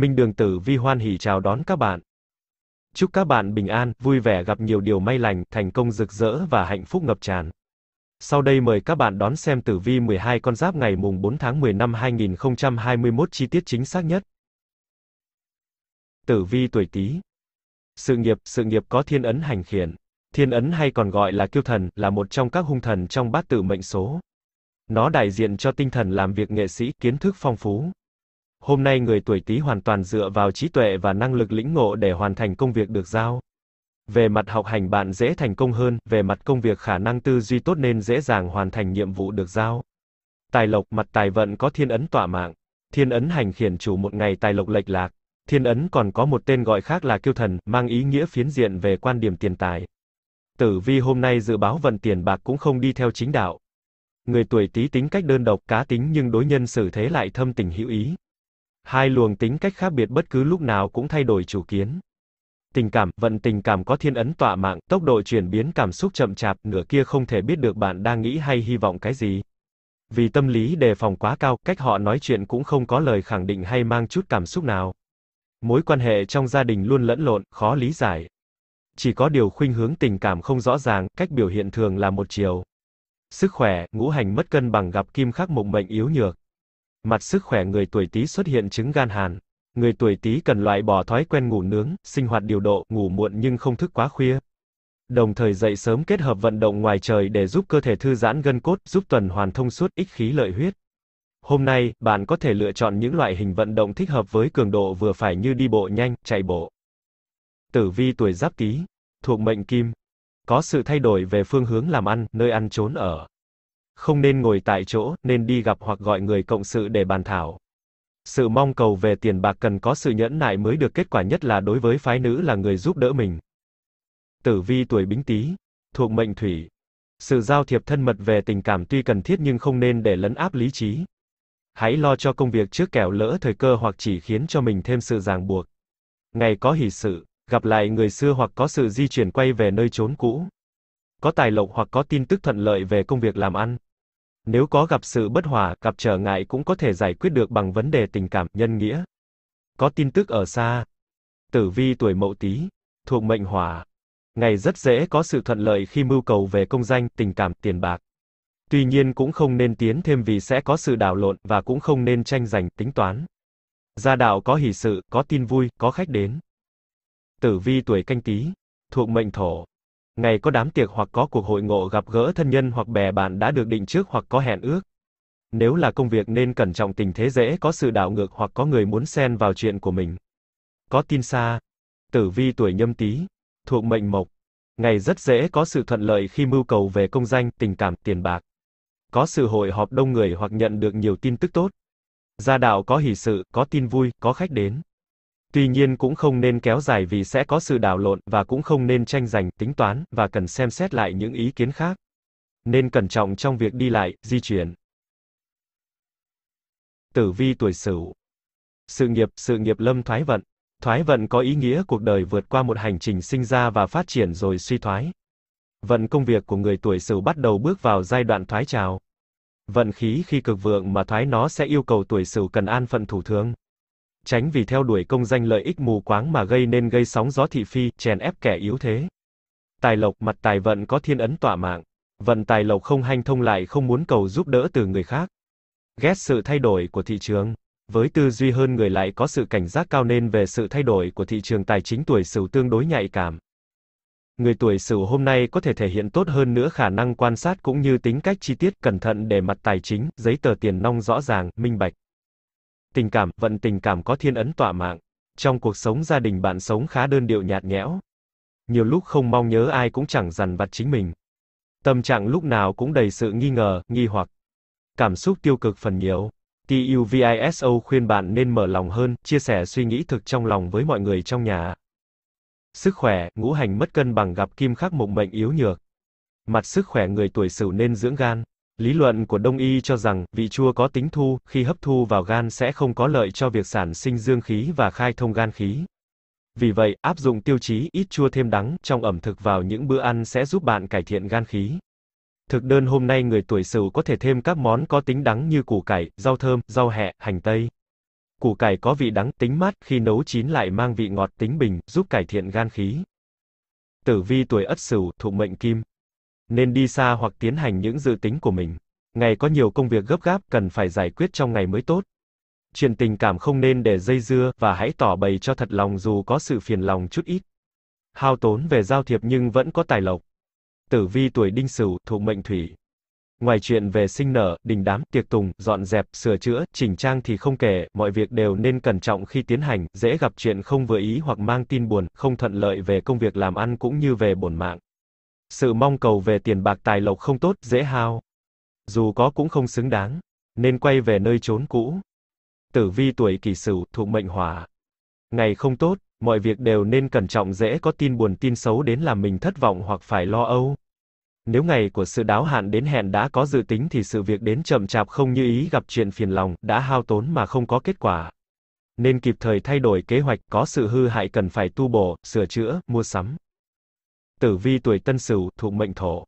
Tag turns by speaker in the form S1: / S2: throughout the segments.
S1: Minh Đường Tử Vi hoan hỉ chào đón các bạn. Chúc các bạn bình an, vui vẻ gặp nhiều điều may lành, thành công rực rỡ và hạnh phúc ngập tràn. Sau đây mời các bạn đón xem tử vi 12 con giáp ngày mùng 4 tháng 10 năm 2021 chi tiết chính xác nhất. Tử vi tuổi Tý. Sự nghiệp, sự nghiệp có thiên ấn hành khiển. Thiên ấn hay còn gọi là kiêu thần, là một trong các hung thần trong bát tự mệnh số. Nó đại diện cho tinh thần làm việc nghệ sĩ, kiến thức phong phú, hôm nay người tuổi Tý hoàn toàn dựa vào trí tuệ và năng lực lĩnh ngộ để hoàn thành công việc được giao. Về mặt học hành bạn dễ thành công hơn, về mặt công việc khả năng tư duy tốt nên dễ dàng hoàn thành nhiệm vụ được giao. Tài lộc mặt tài vận có thiên ấn tỏa mạng, thiên ấn hành khiển chủ một ngày tài lộc lệch lạc, thiên ấn còn có một tên gọi khác là kiêu thần, mang ý nghĩa phiến diện về quan điểm tiền tài. Tử vi hôm nay dự báo vận tiền bạc cũng không đi theo chính đạo. Người tuổi Tý tí tính cách đơn độc cá tính nhưng đối nhân xử thế lại thâm tình hữu ý. Hai luồng tính cách khác biệt bất cứ lúc nào cũng thay đổi chủ kiến. Tình cảm, vận tình cảm có thiên ấn tọa mạng, tốc độ chuyển biến cảm xúc chậm chạp, nửa kia không thể biết được bạn đang nghĩ hay hy vọng cái gì. Vì tâm lý đề phòng quá cao, cách họ nói chuyện cũng không có lời khẳng định hay mang chút cảm xúc nào. Mối quan hệ trong gia đình luôn lẫn lộn, khó lý giải. Chỉ có điều khuynh hướng tình cảm không rõ ràng, cách biểu hiện thường là một chiều. Sức khỏe, ngũ hành mất cân bằng gặp kim khắc mộng mệnh yếu nhược mặt sức khỏe người tuổi Tý xuất hiện chứng gan hàn. Người tuổi Tý cần loại bỏ thói quen ngủ nướng, sinh hoạt điều độ, ngủ muộn nhưng không thức quá khuya. Đồng thời dậy sớm kết hợp vận động ngoài trời để giúp cơ thể thư giãn gân cốt, giúp tuần hoàn thông suốt, ích khí lợi huyết. Hôm nay, bạn có thể lựa chọn những loại hình vận động thích hợp với cường độ vừa phải như đi bộ nhanh, chạy bộ. Tử vi tuổi Giáp Tý, thuộc mệnh Kim, có sự thay đổi về phương hướng làm ăn, nơi ăn trốn ở không nên ngồi tại chỗ, nên đi gặp hoặc gọi người cộng sự để bàn thảo. Sự mong cầu về tiền bạc cần có sự nhẫn nại mới được kết quả nhất là đối với phái nữ là người giúp đỡ mình. Tử vi tuổi Bính Tý, thuộc mệnh thủy. Sự giao thiệp thân mật về tình cảm tuy cần thiết nhưng không nên để lấn áp lý trí. Hãy lo cho công việc trước kẻo lỡ thời cơ hoặc chỉ khiến cho mình thêm sự ràng buộc. Ngày có hỷ sự, gặp lại người xưa hoặc có sự di chuyển quay về nơi chốn cũ. Có tài lộc hoặc có tin tức thuận lợi về công việc làm ăn. Nếu có gặp sự bất hòa, gặp trở ngại cũng có thể giải quyết được bằng vấn đề tình cảm, nhân nghĩa. Có tin tức ở xa. Tử vi tuổi Mậu Tý, thuộc mệnh Hỏa. Ngày rất dễ có sự thuận lợi khi mưu cầu về công danh, tình cảm, tiền bạc. Tuy nhiên cũng không nên tiến thêm vì sẽ có sự đảo lộn và cũng không nên tranh giành tính toán. Gia đạo có hỷ sự, có tin vui, có khách đến. Tử vi tuổi canh tí, thuộc mệnh thổ, ngày có đám tiệc hoặc có cuộc hội ngộ gặp gỡ thân nhân hoặc bè bạn đã được định trước hoặc có hẹn ước. Nếu là công việc nên cẩn trọng tình thế dễ có sự đảo ngược hoặc có người muốn xen vào chuyện của mình. Có tin xa. Tử vi tuổi nhâm tý, thuộc mệnh mộc. Ngày rất dễ có sự thuận lợi khi mưu cầu về công danh, tình cảm, tiền bạc. Có sự hội họp đông người hoặc nhận được nhiều tin tức tốt. Gia đạo có hỷ sự, có tin vui, có khách đến. Tuy nhiên cũng không nên kéo dài vì sẽ có sự đảo lộn và cũng không nên tranh giành, tính toán và cần xem xét lại những ý kiến khác. Nên cẩn trọng trong việc đi lại, di chuyển. Tử vi tuổi Sửu. Sự nghiệp, sự nghiệp lâm thoái vận. Thoái vận có ý nghĩa cuộc đời vượt qua một hành trình sinh ra và phát triển rồi suy thoái. Vận công việc của người tuổi Sửu bắt đầu bước vào giai đoạn thoái trào. Vận khí khi cực vượng mà thoái nó sẽ yêu cầu tuổi Sửu cần an phận thủ thường tránh vì theo đuổi công danh lợi ích mù quáng mà gây nên gây sóng gió thị phi, chèn ép kẻ yếu thế. Tài lộc mặt tài vận có thiên ấn tỏa mạng, vận tài lộc không hanh thông lại không muốn cầu giúp đỡ từ người khác. Ghét sự thay đổi của thị trường, với tư duy hơn người lại có sự cảnh giác cao nên về sự thay đổi của thị trường tài chính tuổi Sửu tương đối nhạy cảm. Người tuổi Sửu hôm nay có thể thể hiện tốt hơn nữa khả năng quan sát cũng như tính cách chi tiết, cẩn thận để mặt tài chính, giấy tờ tiền nong rõ ràng, minh bạch. Tình cảm, vận tình cảm có thiên ấn tọa mạng. Trong cuộc sống gia đình bạn sống khá đơn điệu nhạt nhẽo. Nhiều lúc không mong nhớ ai cũng chẳng dằn vặt chính mình. Tâm trạng lúc nào cũng đầy sự nghi ngờ, nghi hoặc. Cảm xúc tiêu cực phần nhiều. TUVISO khuyên bạn nên mở lòng hơn, chia sẻ suy nghĩ thực trong lòng với mọi người trong nhà. Sức khỏe, ngũ hành mất cân bằng gặp kim khắc mộng mệnh yếu nhược. Mặt sức khỏe người tuổi Sửu nên dưỡng gan. Lý luận của Đông y cho rằng, vị chua có tính thu, khi hấp thu vào gan sẽ không có lợi cho việc sản sinh dương khí và khai thông gan khí. Vì vậy, áp dụng tiêu chí ít chua thêm đắng trong ẩm thực vào những bữa ăn sẽ giúp bạn cải thiện gan khí. Thực đơn hôm nay người tuổi Sửu có thể thêm các món có tính đắng như củ cải, rau thơm, rau hẹ, hành tây. Củ cải có vị đắng, tính mát, khi nấu chín lại mang vị ngọt tính bình, giúp cải thiện gan khí. Tử vi tuổi Ất Sửu, thuộc mệnh Kim nên đi xa hoặc tiến hành những dự tính của mình. Ngày có nhiều công việc gấp gáp cần phải giải quyết trong ngày mới tốt. Chuyện tình cảm không nên để dây dưa và hãy tỏ bày cho thật lòng dù có sự phiền lòng chút ít. Hao tốn về giao thiệp nhưng vẫn có tài lộc. Tử vi tuổi đinh sửu, thuộc mệnh thủy. Ngoài chuyện về sinh nở, đình đám, tiệc tùng, dọn dẹp, sửa chữa, chỉnh trang thì không kể, mọi việc đều nên cẩn trọng khi tiến hành, dễ gặp chuyện không vừa ý hoặc mang tin buồn, không thuận lợi về công việc làm ăn cũng như về bổn mạng. Sự mong cầu về tiền bạc tài lộc không tốt, dễ hao. Dù có cũng không xứng đáng, nên quay về nơi chốn cũ. Tử vi tuổi kỷ sửu, thuộc mệnh hỏa. Ngày không tốt, mọi việc đều nên cẩn trọng dễ có tin buồn tin xấu đến làm mình thất vọng hoặc phải lo âu. Nếu ngày của sự đáo hạn đến hẹn đã có dự tính thì sự việc đến chậm chạp không như ý gặp chuyện phiền lòng, đã hao tốn mà không có kết quả. Nên kịp thời thay đổi kế hoạch, có sự hư hại cần phải tu bổ, sửa chữa, mua sắm tử vi tuổi tân sửu thuộc mệnh thổ.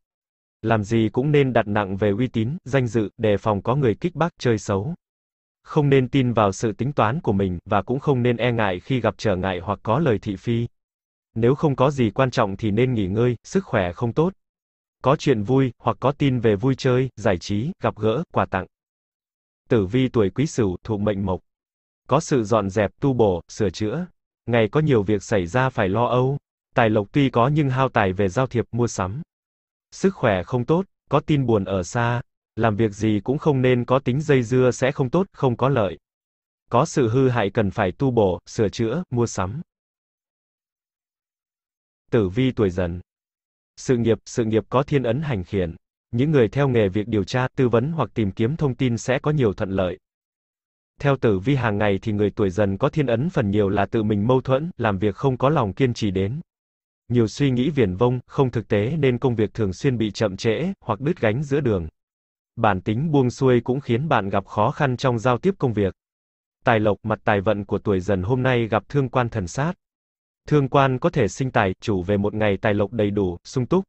S1: Làm gì cũng nên đặt nặng về uy tín, danh dự, đề phòng có người kích bác, chơi xấu. Không nên tin vào sự tính toán của mình, và cũng không nên e ngại khi gặp trở ngại hoặc có lời thị phi. Nếu không có gì quan trọng thì nên nghỉ ngơi, sức khỏe không tốt. Có chuyện vui, hoặc có tin về vui chơi, giải trí, gặp gỡ, quà tặng. Tử vi tuổi quý sửu thuộc mệnh mộc. Có sự dọn dẹp, tu bổ, sửa chữa. Ngày có nhiều việc xảy ra phải lo âu, Tài lộc tuy có nhưng hao tài về giao thiệp mua sắm. Sức khỏe không tốt, có tin buồn ở xa, làm việc gì cũng không nên có tính dây dưa sẽ không tốt, không có lợi. Có sự hư hại cần phải tu bổ, sửa chữa, mua sắm. Tử vi tuổi dần. Sự nghiệp, sự nghiệp có thiên ấn hành khiển. Những người theo nghề việc điều tra, tư vấn hoặc tìm kiếm thông tin sẽ có nhiều thuận lợi. Theo tử vi hàng ngày thì người tuổi dần có thiên ấn phần nhiều là tự mình mâu thuẫn, làm việc không có lòng kiên trì đến nhiều suy nghĩ viển vông, không thực tế nên công việc thường xuyên bị chậm trễ, hoặc đứt gánh giữa đường. Bản tính buông xuôi cũng khiến bạn gặp khó khăn trong giao tiếp công việc. Tài lộc mặt tài vận của tuổi dần hôm nay gặp thương quan thần sát. Thương quan có thể sinh tài, chủ về một ngày tài lộc đầy đủ, sung túc.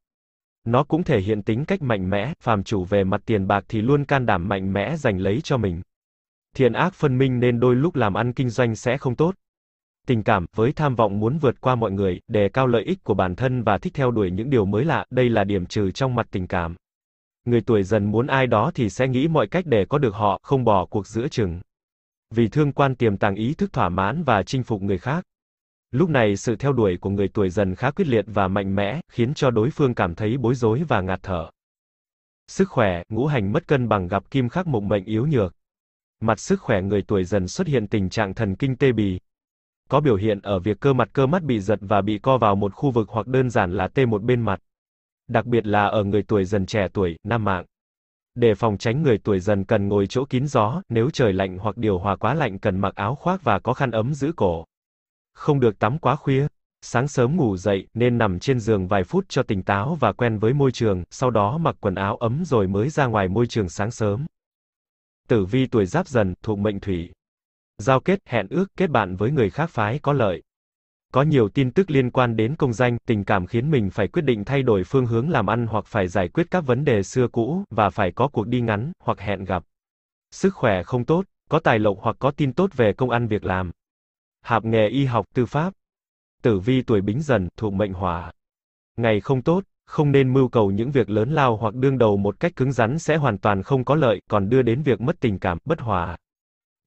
S1: Nó cũng thể hiện tính cách mạnh mẽ, phàm chủ về mặt tiền bạc thì luôn can đảm mạnh mẽ giành lấy cho mình. Thiện ác phân minh nên đôi lúc làm ăn kinh doanh sẽ không tốt tình cảm với tham vọng muốn vượt qua mọi người, đề cao lợi ích của bản thân và thích theo đuổi những điều mới lạ, đây là điểm trừ trong mặt tình cảm. Người tuổi dần muốn ai đó thì sẽ nghĩ mọi cách để có được họ, không bỏ cuộc giữa chừng. Vì thương quan tiềm tàng ý thức thỏa mãn và chinh phục người khác. Lúc này sự theo đuổi của người tuổi dần khá quyết liệt và mạnh mẽ, khiến cho đối phương cảm thấy bối rối và ngạt thở. Sức khỏe, ngũ hành mất cân bằng gặp kim khắc mộng mệnh yếu nhược. Mặt sức khỏe người tuổi dần xuất hiện tình trạng thần kinh tê bì, có biểu hiện ở việc cơ mặt cơ mắt bị giật và bị co vào một khu vực hoặc đơn giản là tê một bên mặt. Đặc biệt là ở người tuổi dần trẻ tuổi, nam mạng. Để phòng tránh người tuổi dần cần ngồi chỗ kín gió, nếu trời lạnh hoặc điều hòa quá lạnh cần mặc áo khoác và có khăn ấm giữ cổ. Không được tắm quá khuya. Sáng sớm ngủ dậy nên nằm trên giường vài phút cho tỉnh táo và quen với môi trường, sau đó mặc quần áo ấm rồi mới ra ngoài môi trường sáng sớm. Tử vi tuổi giáp dần, thuộc mệnh thủy, giao kết, hẹn ước, kết bạn với người khác phái có lợi. Có nhiều tin tức liên quan đến công danh, tình cảm khiến mình phải quyết định thay đổi phương hướng làm ăn hoặc phải giải quyết các vấn đề xưa cũ, và phải có cuộc đi ngắn, hoặc hẹn gặp. Sức khỏe không tốt, có tài lộc hoặc có tin tốt về công ăn việc làm. Hạp nghề y học, tư pháp. Tử vi tuổi bính dần, thuộc mệnh hỏa. Ngày không tốt, không nên mưu cầu những việc lớn lao hoặc đương đầu một cách cứng rắn sẽ hoàn toàn không có lợi, còn đưa đến việc mất tình cảm, bất hòa.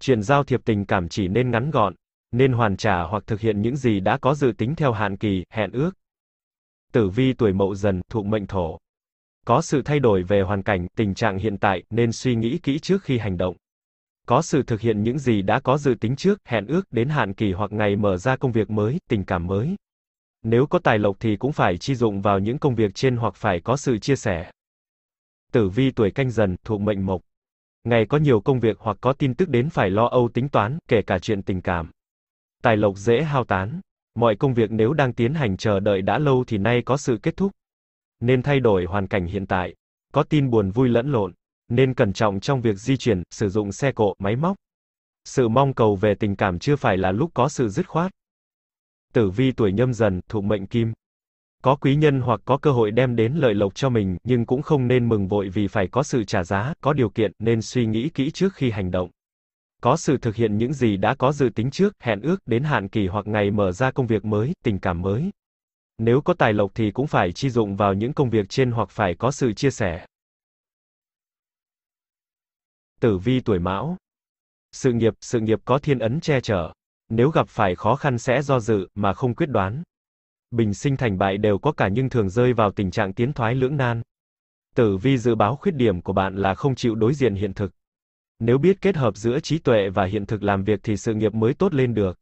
S1: Chuyện giao thiệp tình cảm chỉ nên ngắn gọn, nên hoàn trả hoặc thực hiện những gì đã có dự tính theo hạn kỳ, hẹn ước. Tử vi tuổi mậu dần, thuộc mệnh thổ. Có sự thay đổi về hoàn cảnh, tình trạng hiện tại, nên suy nghĩ kỹ trước khi hành động. Có sự thực hiện những gì đã có dự tính trước, hẹn ước, đến hạn kỳ hoặc ngày mở ra công việc mới, tình cảm mới. Nếu có tài lộc thì cũng phải chi dụng vào những công việc trên hoặc phải có sự chia sẻ. Tử vi tuổi canh dần, thuộc mệnh mộc ngày có nhiều công việc hoặc có tin tức đến phải lo âu tính toán, kể cả chuyện tình cảm. Tài lộc dễ hao tán. Mọi công việc nếu đang tiến hành chờ đợi đã lâu thì nay có sự kết thúc. Nên thay đổi hoàn cảnh hiện tại. Có tin buồn vui lẫn lộn. Nên cẩn trọng trong việc di chuyển, sử dụng xe cộ, máy móc. Sự mong cầu về tình cảm chưa phải là lúc có sự dứt khoát. Tử vi tuổi nhâm dần, thụ mệnh kim. Có quý nhân hoặc có cơ hội đem đến lợi lộc cho mình, nhưng cũng không nên mừng vội vì phải có sự trả giá, có điều kiện, nên suy nghĩ kỹ trước khi hành động. Có sự thực hiện những gì đã có dự tính trước, hẹn ước, đến hạn kỳ hoặc ngày mở ra công việc mới, tình cảm mới. Nếu có tài lộc thì cũng phải chi dụng vào những công việc trên hoặc phải có sự chia sẻ. Tử vi tuổi Mão. Sự nghiệp, sự nghiệp có thiên ấn che chở. Nếu gặp phải khó khăn sẽ do dự mà không quyết đoán bình sinh thành bại đều có cả nhưng thường rơi vào tình trạng tiến thoái lưỡng nan. Tử vi dự báo khuyết điểm của bạn là không chịu đối diện hiện thực. Nếu biết kết hợp giữa trí tuệ và hiện thực làm việc thì sự nghiệp mới tốt lên được.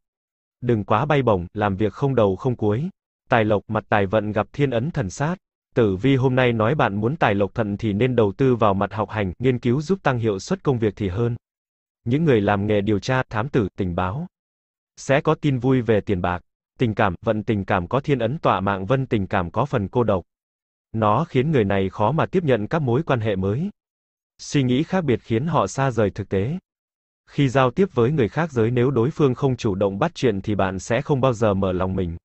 S1: Đừng quá bay bổng, làm việc không đầu không cuối. Tài lộc mặt tài vận gặp thiên ấn thần sát. Tử vi hôm nay nói bạn muốn tài lộc thận thì nên đầu tư vào mặt học hành, nghiên cứu giúp tăng hiệu suất công việc thì hơn. Những người làm nghề điều tra, thám tử, tình báo sẽ có tin vui về tiền bạc. Tình cảm, vận tình cảm có thiên ấn tọa mạng vân tình cảm có phần cô độc. Nó khiến người này khó mà tiếp nhận các mối quan hệ mới. Suy nghĩ khác biệt khiến họ xa rời thực tế. Khi giao tiếp với người khác giới nếu đối phương không chủ động bắt chuyện thì bạn sẽ không bao giờ mở lòng mình.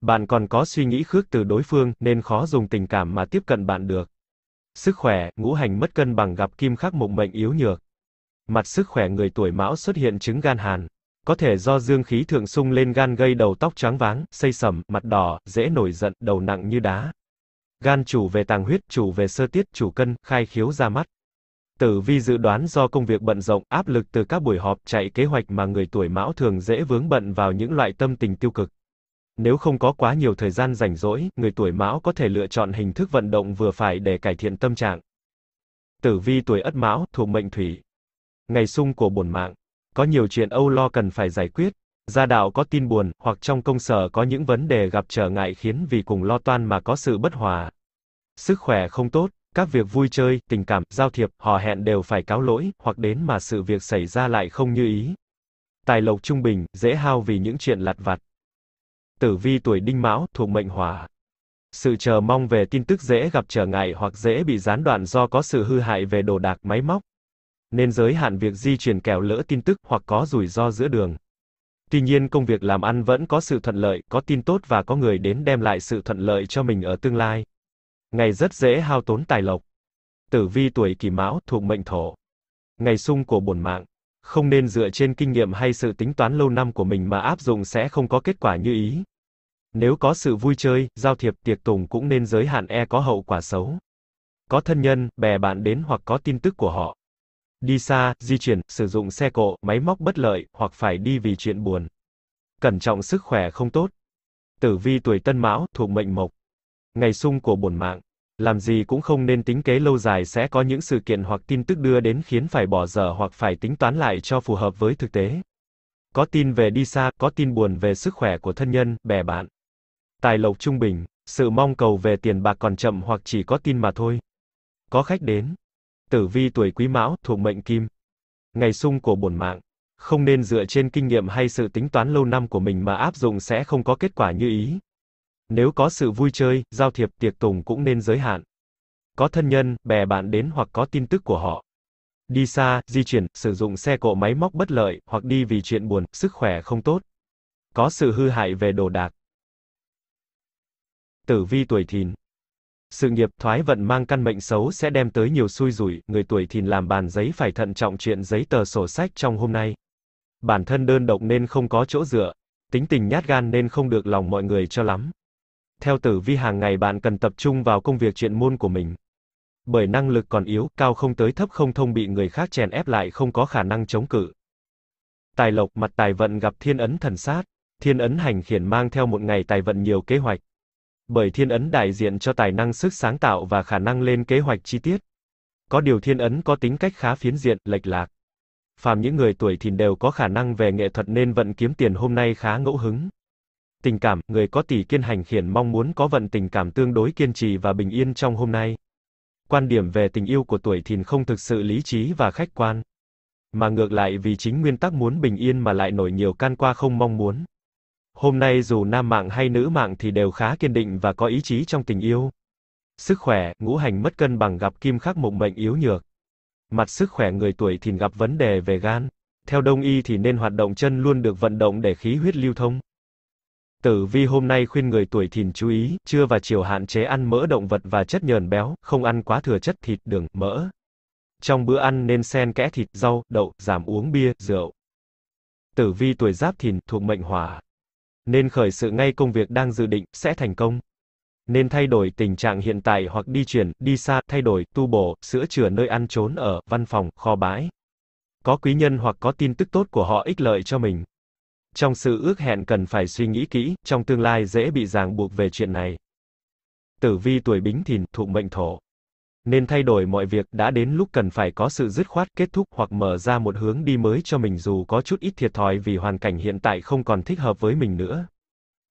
S1: Bạn còn có suy nghĩ khước từ đối phương nên khó dùng tình cảm mà tiếp cận bạn được. Sức khỏe, ngũ hành mất cân bằng gặp kim khắc mộng mệnh yếu nhược. Mặt sức khỏe người tuổi mão xuất hiện chứng gan hàn. Có thể do dương khí thượng sung lên gan gây đầu tóc trắng váng, xây sẩm, mặt đỏ, dễ nổi giận, đầu nặng như đá. Gan chủ về tàng huyết, chủ về sơ tiết, chủ cân, khai khiếu ra mắt. Tử vi dự đoán do công việc bận rộn, áp lực từ các buổi họp chạy kế hoạch mà người tuổi mão thường dễ vướng bận vào những loại tâm tình tiêu cực. Nếu không có quá nhiều thời gian rảnh rỗi, người tuổi mão có thể lựa chọn hình thức vận động vừa phải để cải thiện tâm trạng. Tử vi tuổi ất mão, thuộc mệnh thủy. Ngày sung của bổn mạng có nhiều chuyện âu lo cần phải giải quyết. Gia đạo có tin buồn, hoặc trong công sở có những vấn đề gặp trở ngại khiến vì cùng lo toan mà có sự bất hòa. Sức khỏe không tốt, các việc vui chơi, tình cảm, giao thiệp, hò hẹn đều phải cáo lỗi, hoặc đến mà sự việc xảy ra lại không như ý. Tài lộc trung bình, dễ hao vì những chuyện lặt vặt. Tử vi tuổi đinh mão, thuộc mệnh hỏa. Sự chờ mong về tin tức dễ gặp trở ngại hoặc dễ bị gián đoạn do có sự hư hại về đồ đạc máy móc, nên giới hạn việc di chuyển kẻo lỡ tin tức hoặc có rủi ro giữa đường. Tuy nhiên công việc làm ăn vẫn có sự thuận lợi, có tin tốt và có người đến đem lại sự thuận lợi cho mình ở tương lai. Ngày rất dễ hao tốn tài lộc. Tử vi tuổi kỷ mão thuộc mệnh thổ. Ngày sung của bổn mạng. Không nên dựa trên kinh nghiệm hay sự tính toán lâu năm của mình mà áp dụng sẽ không có kết quả như ý. Nếu có sự vui chơi, giao thiệp, tiệc tùng cũng nên giới hạn e có hậu quả xấu. Có thân nhân, bè bạn đến hoặc có tin tức của họ. Đi xa, di chuyển, sử dụng xe cộ, máy móc bất lợi, hoặc phải đi vì chuyện buồn. Cẩn trọng sức khỏe không tốt. Tử vi tuổi tân mão, thuộc mệnh mộc. Ngày sung của bổn mạng. Làm gì cũng không nên tính kế lâu dài sẽ có những sự kiện hoặc tin tức đưa đến khiến phải bỏ dở hoặc phải tính toán lại cho phù hợp với thực tế. Có tin về đi xa, có tin buồn về sức khỏe của thân nhân, bè bạn. Tài lộc trung bình, sự mong cầu về tiền bạc còn chậm hoặc chỉ có tin mà thôi. Có khách đến, Tử vi tuổi Quý Mão thuộc mệnh Kim. Ngày sung của bổn mạng. Không nên dựa trên kinh nghiệm hay sự tính toán lâu năm của mình mà áp dụng sẽ không có kết quả như ý. Nếu có sự vui chơi, giao thiệp, tiệc tùng cũng nên giới hạn. Có thân nhân, bè bạn đến hoặc có tin tức của họ. Đi xa, di chuyển, sử dụng xe cộ máy móc bất lợi, hoặc đi vì chuyện buồn, sức khỏe không tốt. Có sự hư hại về đồ đạc. Tử vi tuổi thìn sự nghiệp thoái vận mang căn mệnh xấu sẽ đem tới nhiều xui rủi, người tuổi thìn làm bàn giấy phải thận trọng chuyện giấy tờ sổ sách trong hôm nay. Bản thân đơn độc nên không có chỗ dựa, tính tình nhát gan nên không được lòng mọi người cho lắm. Theo tử vi hàng ngày bạn cần tập trung vào công việc chuyện môn của mình. Bởi năng lực còn yếu, cao không tới thấp không thông bị người khác chèn ép lại không có khả năng chống cự. Tài lộc mặt tài vận gặp thiên ấn thần sát, thiên ấn hành khiển mang theo một ngày tài vận nhiều kế hoạch, bởi thiên ấn đại diện cho tài năng sức sáng tạo và khả năng lên kế hoạch chi tiết. Có điều thiên ấn có tính cách khá phiến diện, lệch lạc. Phàm những người tuổi thìn đều có khả năng về nghệ thuật nên vận kiếm tiền hôm nay khá ngẫu hứng. Tình cảm, người có tỷ kiên hành khiển mong muốn có vận tình cảm tương đối kiên trì và bình yên trong hôm nay. Quan điểm về tình yêu của tuổi thìn không thực sự lý trí và khách quan. Mà ngược lại vì chính nguyên tắc muốn bình yên mà lại nổi nhiều can qua không mong muốn. Hôm nay dù nam mạng hay nữ mạng thì đều khá kiên định và có ý chí trong tình yêu. Sức khỏe, ngũ hành mất cân bằng gặp kim khắc mộng mệnh yếu nhược. Mặt sức khỏe người tuổi thìn gặp vấn đề về gan. Theo đông y thì nên hoạt động chân luôn được vận động để khí huyết lưu thông. Tử vi hôm nay khuyên người tuổi thìn chú ý, trưa và chiều hạn chế ăn mỡ động vật và chất nhờn béo, không ăn quá thừa chất thịt, đường, mỡ. Trong bữa ăn nên xen kẽ thịt, rau, đậu, giảm uống bia, rượu. Tử vi tuổi giáp thìn thuộc mệnh hỏa, nên khởi sự ngay công việc đang dự định sẽ thành công. Nên thay đổi tình trạng hiện tại hoặc đi chuyển, đi xa, thay đổi, tu bổ, sửa chữa nơi ăn trốn ở, văn phòng, kho bãi. Có quý nhân hoặc có tin tức tốt của họ ích lợi cho mình. Trong sự ước hẹn cần phải suy nghĩ kỹ, trong tương lai dễ bị ràng buộc về chuyện này. Tử vi tuổi Bính Thìn, thụ mệnh Thổ nên thay đổi mọi việc đã đến lúc cần phải có sự dứt khoát kết thúc hoặc mở ra một hướng đi mới cho mình dù có chút ít thiệt thòi vì hoàn cảnh hiện tại không còn thích hợp với mình nữa.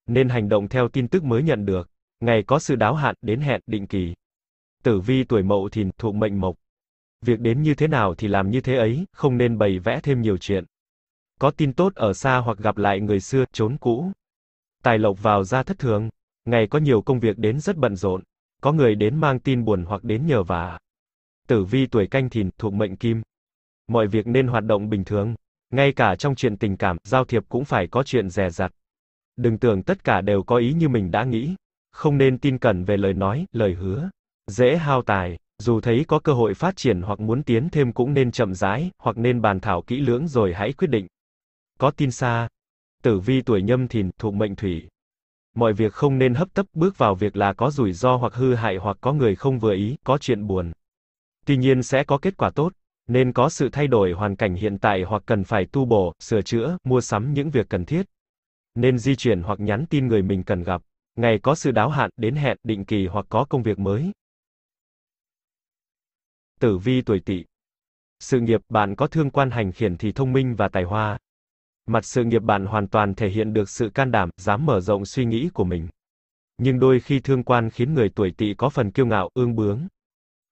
S1: Nên hành động theo tin tức mới nhận được, ngày có sự đáo hạn đến hẹn định kỳ. Tử vi tuổi mậu thìn thuộc mệnh mộc. Việc đến như thế nào thì làm như thế ấy, không nên bày vẽ thêm nhiều chuyện. Có tin tốt ở xa hoặc gặp lại người xưa, trốn cũ. Tài lộc vào ra thất thường, ngày có nhiều công việc đến rất bận rộn, có người đến mang tin buồn hoặc đến nhờ vả. Tử vi tuổi canh thìn, thuộc mệnh kim. Mọi việc nên hoạt động bình thường. Ngay cả trong chuyện tình cảm, giao thiệp cũng phải có chuyện dè dặt. Đừng tưởng tất cả đều có ý như mình đã nghĩ. Không nên tin cẩn về lời nói, lời hứa. Dễ hao tài, dù thấy có cơ hội phát triển hoặc muốn tiến thêm cũng nên chậm rãi, hoặc nên bàn thảo kỹ lưỡng rồi hãy quyết định. Có tin xa. Tử vi tuổi nhâm thìn, thuộc mệnh thủy. Mọi việc không nên hấp tấp bước vào việc là có rủi ro hoặc hư hại hoặc có người không vừa ý, có chuyện buồn. Tuy nhiên sẽ có kết quả tốt, nên có sự thay đổi hoàn cảnh hiện tại hoặc cần phải tu bổ, sửa chữa, mua sắm những việc cần thiết. Nên di chuyển hoặc nhắn tin người mình cần gặp. Ngày có sự đáo hạn, đến hẹn, định kỳ hoặc có công việc mới. Tử vi tuổi Tỵ. Sự nghiệp bạn có thương quan hành khiển thì thông minh và tài hoa, mặt sự nghiệp bạn hoàn toàn thể hiện được sự can đảm, dám mở rộng suy nghĩ của mình. Nhưng đôi khi thương quan khiến người tuổi tỵ có phần kiêu ngạo, ương bướng.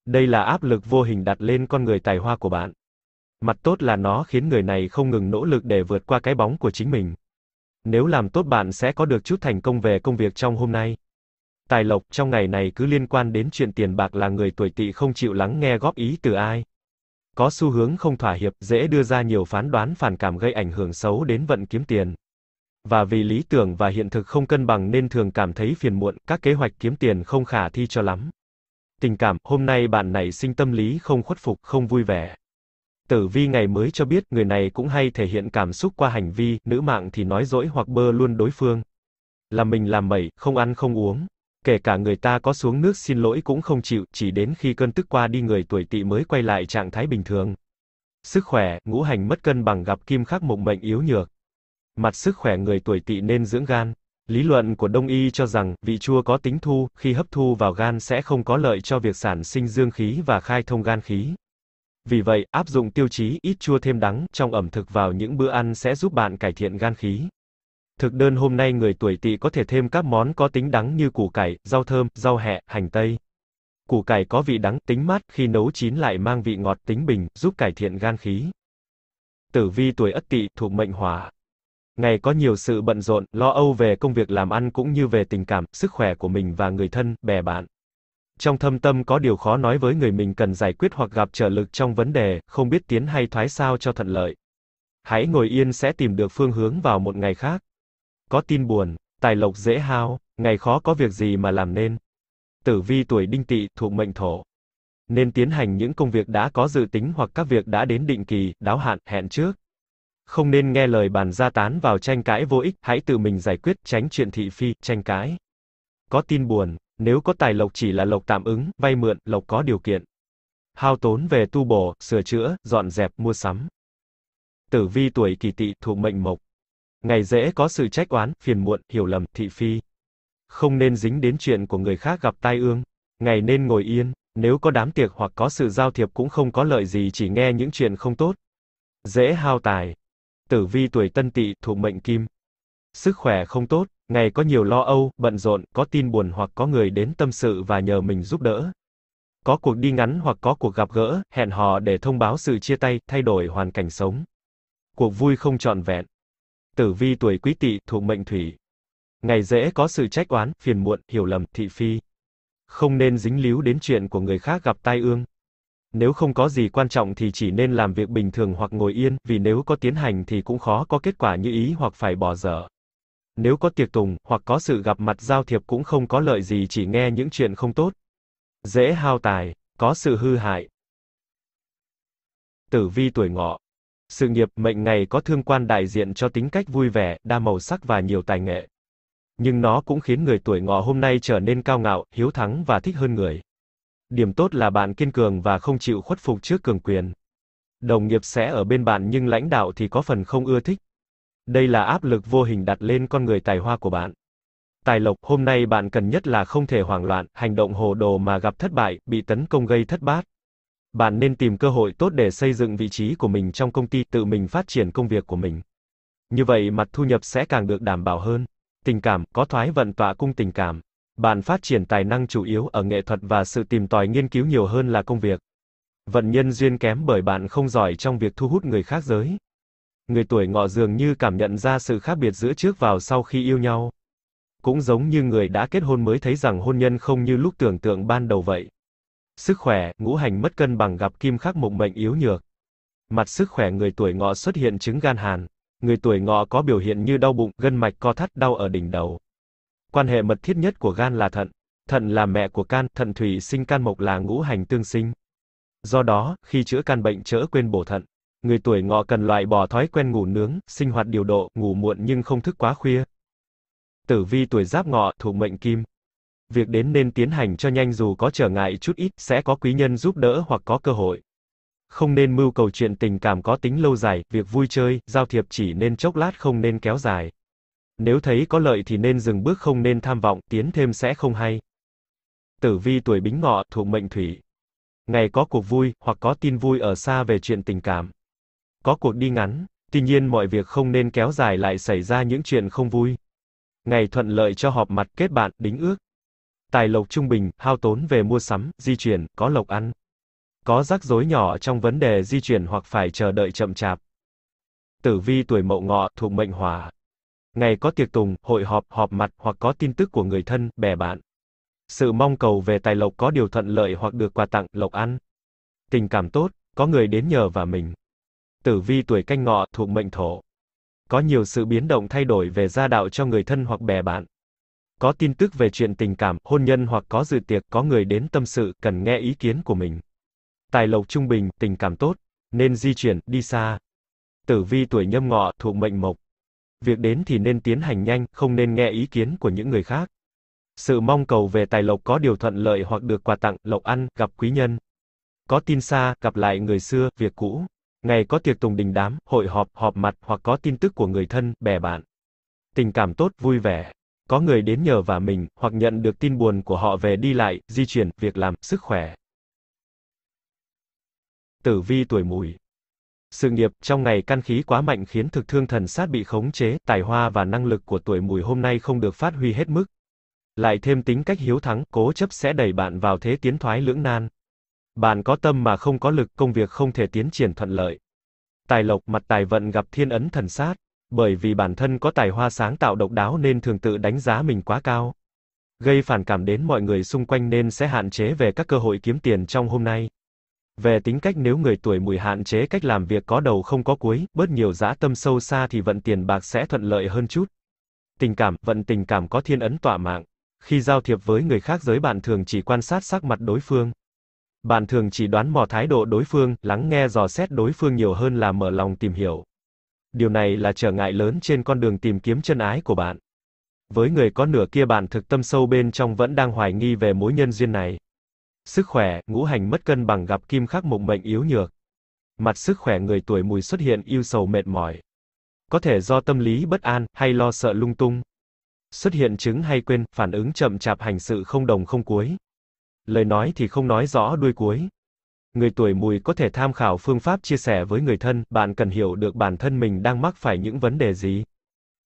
S1: Đây là áp lực vô hình đặt lên con người tài hoa của bạn. Mặt tốt là nó khiến người này không ngừng nỗ lực để vượt qua cái bóng của chính mình. Nếu làm tốt bạn sẽ có được chút thành công về công việc trong hôm nay. Tài lộc trong ngày này cứ liên quan đến chuyện tiền bạc là người tuổi tỵ không chịu lắng nghe góp ý từ ai có xu hướng không thỏa hiệp, dễ đưa ra nhiều phán đoán phản cảm gây ảnh hưởng xấu đến vận kiếm tiền. Và vì lý tưởng và hiện thực không cân bằng nên thường cảm thấy phiền muộn, các kế hoạch kiếm tiền không khả thi cho lắm. Tình cảm, hôm nay bạn này sinh tâm lý không khuất phục, không vui vẻ. Tử vi ngày mới cho biết người này cũng hay thể hiện cảm xúc qua hành vi, nữ mạng thì nói dỗi hoặc bơ luôn đối phương. Là mình làm mẩy, không ăn không uống. Kể cả người ta có xuống nước xin lỗi cũng không chịu, chỉ đến khi cơn tức qua đi người tuổi tỵ mới quay lại trạng thái bình thường. Sức khỏe, ngũ hành mất cân bằng gặp kim khắc mộng mệnh yếu nhược. Mặt sức khỏe người tuổi tỵ nên dưỡng gan. Lý luận của Đông Y cho rằng, vị chua có tính thu, khi hấp thu vào gan sẽ không có lợi cho việc sản sinh dương khí và khai thông gan khí. Vì vậy, áp dụng tiêu chí ít chua thêm đắng trong ẩm thực vào những bữa ăn sẽ giúp bạn cải thiện gan khí. Thực đơn hôm nay người tuổi tỵ có thể thêm các món có tính đắng như củ cải, rau thơm, rau hẹ, hành tây. Củ cải có vị đắng, tính mát, khi nấu chín lại mang vị ngọt tính bình, giúp cải thiện gan khí. Tử vi tuổi Ất Tỵ, thuộc mệnh Hỏa. Ngày có nhiều sự bận rộn, lo âu về công việc làm ăn cũng như về tình cảm, sức khỏe của mình và người thân, bè bạn. Trong thâm tâm có điều khó nói với người mình cần giải quyết hoặc gặp trở lực trong vấn đề, không biết tiến hay thoái sao cho thuận lợi. Hãy ngồi yên sẽ tìm được phương hướng vào một ngày khác có tin buồn, tài lộc dễ hao, ngày khó có việc gì mà làm nên. Tử vi tuổi đinh tỵ thuộc mệnh thổ. Nên tiến hành những công việc đã có dự tính hoặc các việc đã đến định kỳ, đáo hạn, hẹn trước. Không nên nghe lời bàn gia tán vào tranh cãi vô ích, hãy tự mình giải quyết, tránh chuyện thị phi, tranh cãi. Có tin buồn, nếu có tài lộc chỉ là lộc tạm ứng, vay mượn, lộc có điều kiện. Hao tốn về tu bổ, sửa chữa, dọn dẹp, mua sắm. Tử vi tuổi kỳ tỵ thuộc mệnh mộc. Ngày dễ có sự trách oán, phiền muộn, hiểu lầm, thị phi. Không nên dính đến chuyện của người khác gặp tai ương. Ngày nên ngồi yên, nếu có đám tiệc hoặc có sự giao thiệp cũng không có lợi gì chỉ nghe những chuyện không tốt. Dễ hao tài. Tử vi tuổi tân tỵ thuộc mệnh kim. Sức khỏe không tốt, ngày có nhiều lo âu, bận rộn, có tin buồn hoặc có người đến tâm sự và nhờ mình giúp đỡ. Có cuộc đi ngắn hoặc có cuộc gặp gỡ, hẹn hò để thông báo sự chia tay, thay đổi hoàn cảnh sống. Cuộc vui không trọn vẹn. Tử vi tuổi quý tỵ thuộc mệnh thủy. Ngày dễ có sự trách oán, phiền muộn, hiểu lầm, thị phi. Không nên dính líu đến chuyện của người khác gặp tai ương. Nếu không có gì quan trọng thì chỉ nên làm việc bình thường hoặc ngồi yên, vì nếu có tiến hành thì cũng khó có kết quả như ý hoặc phải bỏ dở. Nếu có tiệc tùng, hoặc có sự gặp mặt giao thiệp cũng không có lợi gì chỉ nghe những chuyện không tốt. Dễ hao tài, có sự hư hại. Tử vi tuổi ngọ sự nghiệp, mệnh ngày có thương quan đại diện cho tính cách vui vẻ, đa màu sắc và nhiều tài nghệ. Nhưng nó cũng khiến người tuổi ngọ hôm nay trở nên cao ngạo, hiếu thắng và thích hơn người. Điểm tốt là bạn kiên cường và không chịu khuất phục trước cường quyền. Đồng nghiệp sẽ ở bên bạn nhưng lãnh đạo thì có phần không ưa thích. Đây là áp lực vô hình đặt lên con người tài hoa của bạn. Tài lộc, hôm nay bạn cần nhất là không thể hoảng loạn, hành động hồ đồ mà gặp thất bại, bị tấn công gây thất bát bạn nên tìm cơ hội tốt để xây dựng vị trí của mình trong công ty, tự mình phát triển công việc của mình. Như vậy mặt thu nhập sẽ càng được đảm bảo hơn. Tình cảm, có thoái vận tọa cung tình cảm. Bạn phát triển tài năng chủ yếu ở nghệ thuật và sự tìm tòi nghiên cứu nhiều hơn là công việc. Vận nhân duyên kém bởi bạn không giỏi trong việc thu hút người khác giới. Người tuổi ngọ dường như cảm nhận ra sự khác biệt giữa trước vào sau khi yêu nhau. Cũng giống như người đã kết hôn mới thấy rằng hôn nhân không như lúc tưởng tượng ban đầu vậy sức khỏe, ngũ hành mất cân bằng gặp kim khắc mộng mệnh yếu nhược. Mặt sức khỏe người tuổi ngọ xuất hiện chứng gan hàn. Người tuổi ngọ có biểu hiện như đau bụng, gân mạch co thắt, đau ở đỉnh đầu. Quan hệ mật thiết nhất của gan là thận. Thận là mẹ của can, thận thủy sinh can mộc là ngũ hành tương sinh. Do đó, khi chữa căn bệnh chữa quên bổ thận. Người tuổi ngọ cần loại bỏ thói quen ngủ nướng, sinh hoạt điều độ, ngủ muộn nhưng không thức quá khuya. Tử vi tuổi giáp ngọ, thuộc mệnh kim việc đến nên tiến hành cho nhanh dù có trở ngại chút ít, sẽ có quý nhân giúp đỡ hoặc có cơ hội. Không nên mưu cầu chuyện tình cảm có tính lâu dài, việc vui chơi, giao thiệp chỉ nên chốc lát không nên kéo dài. Nếu thấy có lợi thì nên dừng bước không nên tham vọng, tiến thêm sẽ không hay. Tử vi tuổi bính ngọ, thuộc mệnh thủy. Ngày có cuộc vui, hoặc có tin vui ở xa về chuyện tình cảm. Có cuộc đi ngắn, tuy nhiên mọi việc không nên kéo dài lại xảy ra những chuyện không vui. Ngày thuận lợi cho họp mặt kết bạn, đính ước. Tài lộc trung bình, hao tốn về mua sắm, di chuyển, có lộc ăn. Có rắc rối nhỏ trong vấn đề di chuyển hoặc phải chờ đợi chậm chạp. Tử vi tuổi mậu ngọ, thuộc mệnh hỏa. Ngày có tiệc tùng, hội họp, họp mặt hoặc có tin tức của người thân, bè bạn. Sự mong cầu về tài lộc có điều thuận lợi hoặc được quà tặng, lộc ăn. Tình cảm tốt, có người đến nhờ và mình. Tử vi tuổi canh ngọ, thuộc mệnh thổ. Có nhiều sự biến động thay đổi về gia đạo cho người thân hoặc bè bạn có tin tức về chuyện tình cảm, hôn nhân hoặc có dự tiệc, có người đến tâm sự, cần nghe ý kiến của mình. Tài lộc trung bình, tình cảm tốt, nên di chuyển, đi xa. Tử vi tuổi nhâm ngọ, thuộc mệnh mộc. Việc đến thì nên tiến hành nhanh, không nên nghe ý kiến của những người khác. Sự mong cầu về tài lộc có điều thuận lợi hoặc được quà tặng, lộc ăn, gặp quý nhân. Có tin xa, gặp lại người xưa, việc cũ. Ngày có tiệc tùng đình đám, hội họp, họp mặt hoặc có tin tức của người thân, bè bạn. Tình cảm tốt, vui vẻ có người đến nhờ và mình, hoặc nhận được tin buồn của họ về đi lại, di chuyển, việc làm, sức khỏe. Tử vi tuổi mùi sự nghiệp, trong ngày căn khí quá mạnh khiến thực thương thần sát bị khống chế, tài hoa và năng lực của tuổi mùi hôm nay không được phát huy hết mức. Lại thêm tính cách hiếu thắng, cố chấp sẽ đẩy bạn vào thế tiến thoái lưỡng nan. Bạn có tâm mà không có lực, công việc không thể tiến triển thuận lợi. Tài lộc mặt tài vận gặp thiên ấn thần sát bởi vì bản thân có tài hoa sáng tạo độc đáo nên thường tự đánh giá mình quá cao. Gây phản cảm đến mọi người xung quanh nên sẽ hạn chế về các cơ hội kiếm tiền trong hôm nay. Về tính cách nếu người tuổi mùi hạn chế cách làm việc có đầu không có cuối, bớt nhiều dã tâm sâu xa thì vận tiền bạc sẽ thuận lợi hơn chút. Tình cảm, vận tình cảm có thiên ấn tọa mạng. Khi giao thiệp với người khác giới bạn thường chỉ quan sát sắc mặt đối phương. Bạn thường chỉ đoán mò thái độ đối phương, lắng nghe dò xét đối phương nhiều hơn là mở lòng tìm hiểu. Điều này là trở ngại lớn trên con đường tìm kiếm chân ái của bạn. Với người có nửa kia bạn thực tâm sâu bên trong vẫn đang hoài nghi về mối nhân duyên này. Sức khỏe, ngũ hành mất cân bằng gặp kim khắc mộng mệnh yếu nhược. Mặt sức khỏe người tuổi mùi xuất hiện yêu sầu mệt mỏi. Có thể do tâm lý bất an, hay lo sợ lung tung. Xuất hiện chứng hay quên, phản ứng chậm chạp hành sự không đồng không cuối. Lời nói thì không nói rõ đuôi cuối người tuổi mùi có thể tham khảo phương pháp chia sẻ với người thân, bạn cần hiểu được bản thân mình đang mắc phải những vấn đề gì.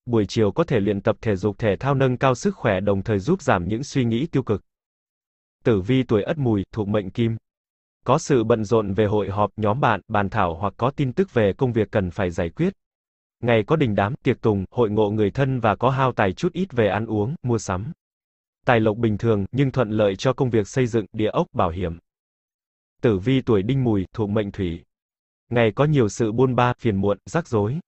S1: Buổi chiều có thể luyện tập thể dục thể thao nâng cao sức khỏe đồng thời giúp giảm những suy nghĩ tiêu cực. Tử vi tuổi Ất Mùi, thuộc mệnh Kim. Có sự bận rộn về hội họp, nhóm bạn, bàn thảo hoặc có tin tức về công việc cần phải giải quyết. Ngày có đình đám, tiệc tùng, hội ngộ người thân và có hao tài chút ít về ăn uống, mua sắm. Tài lộc bình thường nhưng thuận lợi cho công việc xây dựng, địa ốc, bảo hiểm. Tử vi tuổi đinh mùi, thuộc mệnh thủy. Ngày có nhiều sự buôn ba, phiền muộn, rắc rối.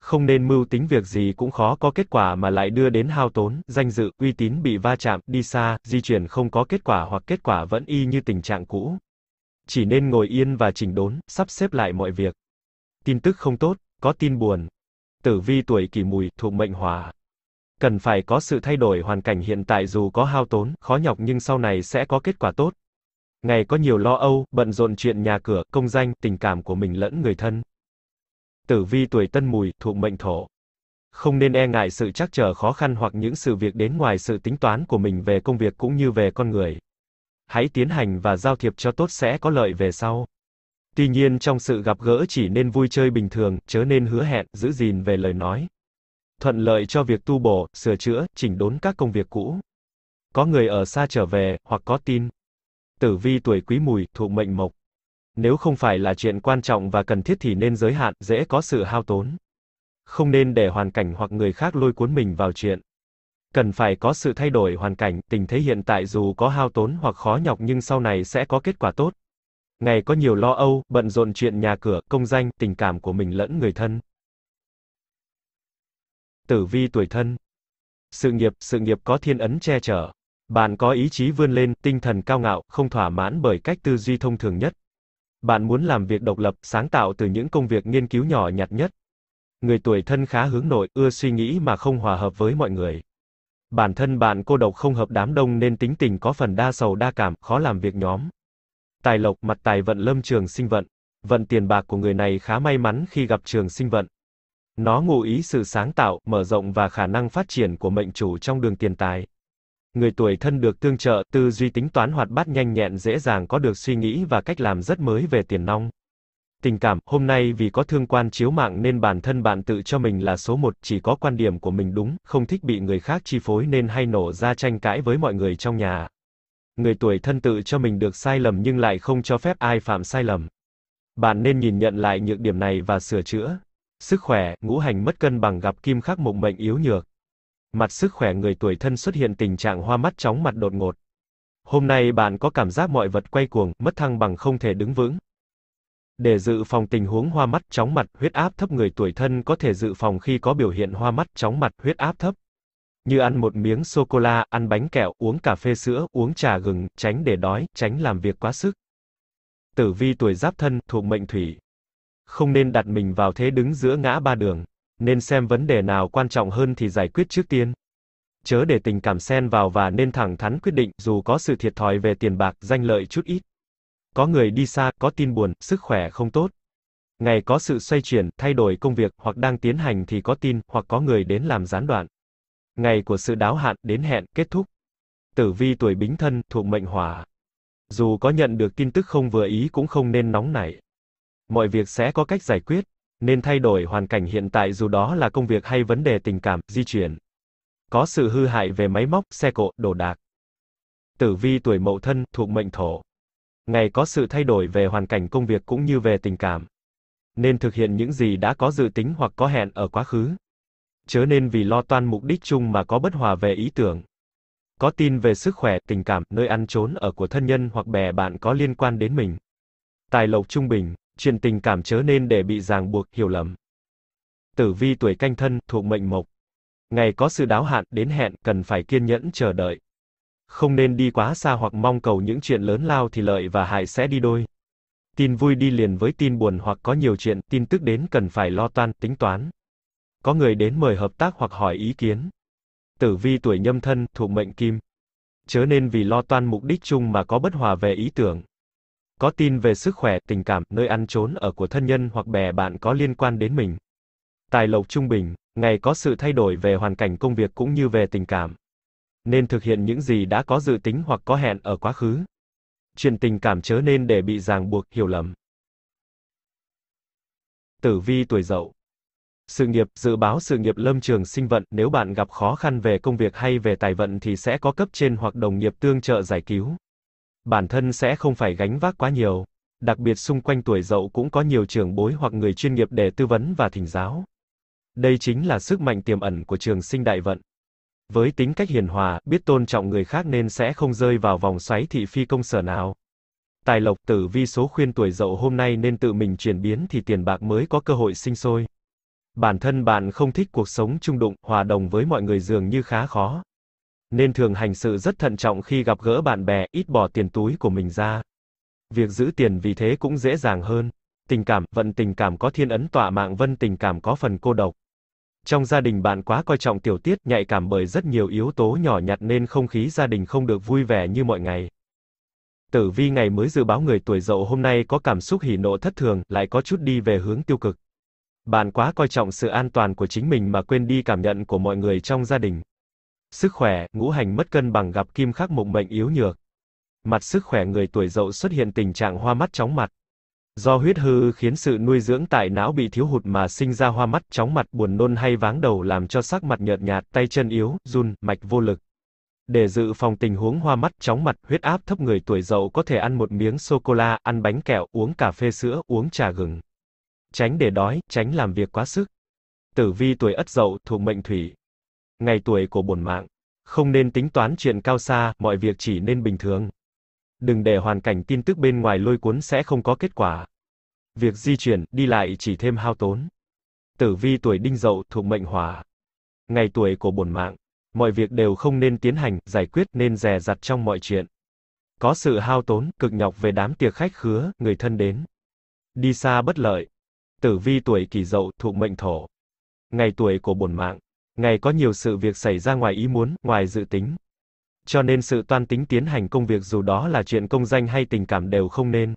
S1: Không nên mưu tính việc gì cũng khó có kết quả mà lại đưa đến hao tốn, danh dự, uy tín bị va chạm, đi xa, di chuyển không có kết quả hoặc kết quả vẫn y như tình trạng cũ. Chỉ nên ngồi yên và chỉnh đốn, sắp xếp lại mọi việc. Tin tức không tốt, có tin buồn. Tử vi tuổi kỷ mùi, thuộc mệnh hỏa. Cần phải có sự thay đổi hoàn cảnh hiện tại dù có hao tốn, khó nhọc nhưng sau này sẽ có kết quả tốt, ngày có nhiều lo âu, bận rộn chuyện nhà cửa, công danh, tình cảm của mình lẫn người thân. Tử vi tuổi tân mùi, thuộc mệnh thổ. Không nên e ngại sự chắc trở khó khăn hoặc những sự việc đến ngoài sự tính toán của mình về công việc cũng như về con người. Hãy tiến hành và giao thiệp cho tốt sẽ có lợi về sau. Tuy nhiên trong sự gặp gỡ chỉ nên vui chơi bình thường, chớ nên hứa hẹn, giữ gìn về lời nói. Thuận lợi cho việc tu bổ, sửa chữa, chỉnh đốn các công việc cũ. Có người ở xa trở về, hoặc có tin tử vi tuổi quý mùi, thuộc mệnh mộc. Nếu không phải là chuyện quan trọng và cần thiết thì nên giới hạn, dễ có sự hao tốn. Không nên để hoàn cảnh hoặc người khác lôi cuốn mình vào chuyện. Cần phải có sự thay đổi hoàn cảnh, tình thế hiện tại dù có hao tốn hoặc khó nhọc nhưng sau này sẽ có kết quả tốt. Ngày có nhiều lo âu, bận rộn chuyện nhà cửa, công danh, tình cảm của mình lẫn người thân. Tử vi tuổi thân. Sự nghiệp, sự nghiệp có thiên ấn che chở. Bạn có ý chí vươn lên, tinh thần cao ngạo, không thỏa mãn bởi cách tư duy thông thường nhất. Bạn muốn làm việc độc lập, sáng tạo từ những công việc nghiên cứu nhỏ nhặt nhất. Người tuổi thân khá hướng nội, ưa suy nghĩ mà không hòa hợp với mọi người. Bản thân bạn cô độc không hợp đám đông nên tính tình có phần đa sầu đa cảm, khó làm việc nhóm. Tài lộc mặt tài vận lâm trường sinh vận. Vận tiền bạc của người này khá may mắn khi gặp trường sinh vận. Nó ngụ ý sự sáng tạo, mở rộng và khả năng phát triển của mệnh chủ trong đường tiền tài người tuổi thân được tương trợ, tư duy tính toán hoạt bát nhanh nhẹn dễ dàng có được suy nghĩ và cách làm rất mới về tiền nong. Tình cảm, hôm nay vì có thương quan chiếu mạng nên bản thân bạn tự cho mình là số một, chỉ có quan điểm của mình đúng, không thích bị người khác chi phối nên hay nổ ra tranh cãi với mọi người trong nhà. Người tuổi thân tự cho mình được sai lầm nhưng lại không cho phép ai phạm sai lầm. Bạn nên nhìn nhận lại nhược điểm này và sửa chữa. Sức khỏe, ngũ hành mất cân bằng gặp kim khắc mộng mệnh yếu nhược. Mặt sức khỏe người tuổi thân xuất hiện tình trạng hoa mắt chóng mặt đột ngột. Hôm nay bạn có cảm giác mọi vật quay cuồng, mất thăng bằng không thể đứng vững. Để dự phòng tình huống hoa mắt, chóng mặt, huyết áp thấp người tuổi thân có thể dự phòng khi có biểu hiện hoa mắt, chóng mặt, huyết áp thấp. Như ăn một miếng sô-cô-la, ăn bánh kẹo, uống cà phê sữa, uống trà gừng, tránh để đói, tránh làm việc quá sức. Tử vi tuổi giáp thân, thuộc mệnh thủy. Không nên đặt mình vào thế đứng giữa ngã ba đường nên xem vấn đề nào quan trọng hơn thì giải quyết trước tiên. Chớ để tình cảm xen vào và nên thẳng thắn quyết định, dù có sự thiệt thòi về tiền bạc, danh lợi chút ít. Có người đi xa, có tin buồn, sức khỏe không tốt. Ngày có sự xoay chuyển, thay đổi công việc, hoặc đang tiến hành thì có tin, hoặc có người đến làm gián đoạn. Ngày của sự đáo hạn, đến hẹn, kết thúc. Tử vi tuổi bính thân, thuộc mệnh hỏa. Dù có nhận được tin tức không vừa ý cũng không nên nóng nảy. Mọi việc sẽ có cách giải quyết nên thay đổi hoàn cảnh hiện tại dù đó là công việc hay vấn đề tình cảm, di chuyển. Có sự hư hại về máy móc, xe cộ, đồ đạc. Tử vi tuổi mậu thân, thuộc mệnh thổ. Ngày có sự thay đổi về hoàn cảnh công việc cũng như về tình cảm. Nên thực hiện những gì đã có dự tính hoặc có hẹn ở quá khứ. Chớ nên vì lo toan mục đích chung mà có bất hòa về ý tưởng. Có tin về sức khỏe, tình cảm, nơi ăn trốn ở của thân nhân hoặc bè bạn có liên quan đến mình. Tài lộc trung bình truyền tình cảm chớ nên để bị ràng buộc, hiểu lầm. Tử vi tuổi canh thân, thuộc mệnh mộc. Ngày có sự đáo hạn, đến hẹn, cần phải kiên nhẫn chờ đợi. Không nên đi quá xa hoặc mong cầu những chuyện lớn lao thì lợi và hại sẽ đi đôi. Tin vui đi liền với tin buồn hoặc có nhiều chuyện, tin tức đến cần phải lo toan, tính toán. Có người đến mời hợp tác hoặc hỏi ý kiến. Tử vi tuổi nhâm thân, thuộc mệnh kim. Chớ nên vì lo toan mục đích chung mà có bất hòa về ý tưởng có tin về sức khỏe, tình cảm, nơi ăn trốn ở của thân nhân hoặc bè bạn có liên quan đến mình. Tài lộc trung bình, ngày có sự thay đổi về hoàn cảnh công việc cũng như về tình cảm. Nên thực hiện những gì đã có dự tính hoặc có hẹn ở quá khứ. Chuyện tình cảm chớ nên để bị ràng buộc, hiểu lầm. Tử vi tuổi dậu sự nghiệp, dự báo sự nghiệp lâm trường sinh vận, nếu bạn gặp khó khăn về công việc hay về tài vận thì sẽ có cấp trên hoặc đồng nghiệp tương trợ giải cứu bản thân sẽ không phải gánh vác quá nhiều. Đặc biệt xung quanh tuổi dậu cũng có nhiều trưởng bối hoặc người chuyên nghiệp để tư vấn và thỉnh giáo. Đây chính là sức mạnh tiềm ẩn của trường sinh đại vận. Với tính cách hiền hòa, biết tôn trọng người khác nên sẽ không rơi vào vòng xoáy thị phi công sở nào. Tài lộc tử vi số khuyên tuổi dậu hôm nay nên tự mình chuyển biến thì tiền bạc mới có cơ hội sinh sôi. Bản thân bạn không thích cuộc sống trung đụng, hòa đồng với mọi người dường như khá khó nên thường hành sự rất thận trọng khi gặp gỡ bạn bè, ít bỏ tiền túi của mình ra. Việc giữ tiền vì thế cũng dễ dàng hơn. Tình cảm, vận tình cảm có thiên ấn tọa mạng vân tình cảm có phần cô độc. Trong gia đình bạn quá coi trọng tiểu tiết, nhạy cảm bởi rất nhiều yếu tố nhỏ nhặt nên không khí gia đình không được vui vẻ như mọi ngày. Tử vi ngày mới dự báo người tuổi dậu hôm nay có cảm xúc hỉ nộ thất thường, lại có chút đi về hướng tiêu cực. Bạn quá coi trọng sự an toàn của chính mình mà quên đi cảm nhận của mọi người trong gia đình. Sức khỏe, ngũ hành mất cân bằng gặp kim khắc mộng mệnh yếu nhược. Mặt sức khỏe người tuổi dậu xuất hiện tình trạng hoa mắt chóng mặt. Do huyết hư khiến sự nuôi dưỡng tại não bị thiếu hụt mà sinh ra hoa mắt, chóng mặt, buồn nôn hay váng đầu làm cho sắc mặt nhợt nhạt, tay chân yếu, run, mạch vô lực. Để dự phòng tình huống hoa mắt, chóng mặt, huyết áp thấp người tuổi dậu có thể ăn một miếng sô cô la, ăn bánh kẹo, uống cà phê sữa, uống trà gừng. Tránh để đói, tránh làm việc quá sức. Tử vi tuổi Ất Dậu thuộc mệnh Thủy, ngày tuổi của bổn mạng. Không nên tính toán chuyện cao xa, mọi việc chỉ nên bình thường. Đừng để hoàn cảnh tin tức bên ngoài lôi cuốn sẽ không có kết quả. Việc di chuyển, đi lại chỉ thêm hao tốn. Tử vi tuổi đinh dậu thuộc mệnh hỏa. Ngày tuổi của bổn mạng. Mọi việc đều không nên tiến hành, giải quyết, nên dè dặt trong mọi chuyện. Có sự hao tốn, cực nhọc về đám tiệc khách khứa, người thân đến. Đi xa bất lợi. Tử vi tuổi kỷ dậu thuộc mệnh thổ. Ngày tuổi của bổn mạng Ngày có nhiều sự việc xảy ra ngoài ý muốn, ngoài dự tính. Cho nên sự toan tính tiến hành công việc dù đó là chuyện công danh hay tình cảm đều không nên.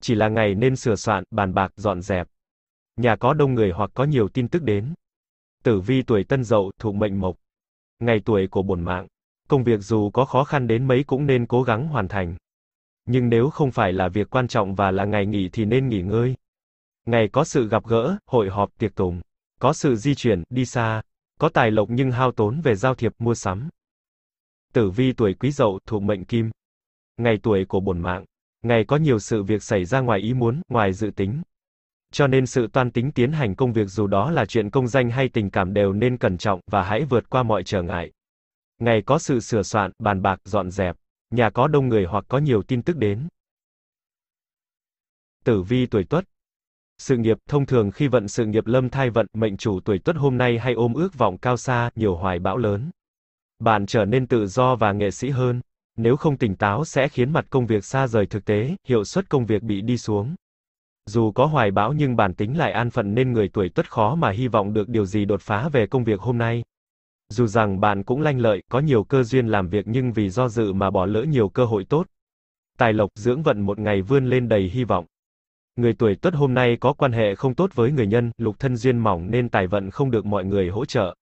S1: Chỉ là ngày nên sửa soạn, bàn bạc, dọn dẹp. Nhà có đông người hoặc có nhiều tin tức đến. Tử vi tuổi tân dậu, thuộc mệnh mộc. Ngày tuổi của bổn mạng. Công việc dù có khó khăn đến mấy cũng nên cố gắng hoàn thành. Nhưng nếu không phải là việc quan trọng và là ngày nghỉ thì nên nghỉ ngơi. Ngày có sự gặp gỡ, hội họp, tiệc tùng. Có sự di chuyển, đi xa có tài lộc nhưng hao tốn về giao thiệp mua sắm. Tử vi tuổi Quý Dậu thuộc mệnh Kim. Ngày tuổi của bổn mạng, ngày có nhiều sự việc xảy ra ngoài ý muốn, ngoài dự tính. Cho nên sự toan tính tiến hành công việc dù đó là chuyện công danh hay tình cảm đều nên cẩn trọng và hãy vượt qua mọi trở ngại. Ngày có sự sửa soạn, bàn bạc, dọn dẹp, nhà có đông người hoặc có nhiều tin tức đến. Tử vi tuổi Tuất sự nghiệp, thông thường khi vận sự nghiệp lâm thai vận, mệnh chủ tuổi tuất hôm nay hay ôm ước vọng cao xa, nhiều hoài bão lớn. Bạn trở nên tự do và nghệ sĩ hơn. Nếu không tỉnh táo sẽ khiến mặt công việc xa rời thực tế, hiệu suất công việc bị đi xuống. Dù có hoài bão nhưng bản tính lại an phận nên người tuổi tuất khó mà hy vọng được điều gì đột phá về công việc hôm nay. Dù rằng bạn cũng lanh lợi, có nhiều cơ duyên làm việc nhưng vì do dự mà bỏ lỡ nhiều cơ hội tốt. Tài lộc dưỡng vận một ngày vươn lên đầy hy vọng. Người tuổi tuất hôm nay có quan hệ không tốt với người nhân, lục thân duyên mỏng nên tài vận không được mọi người hỗ trợ.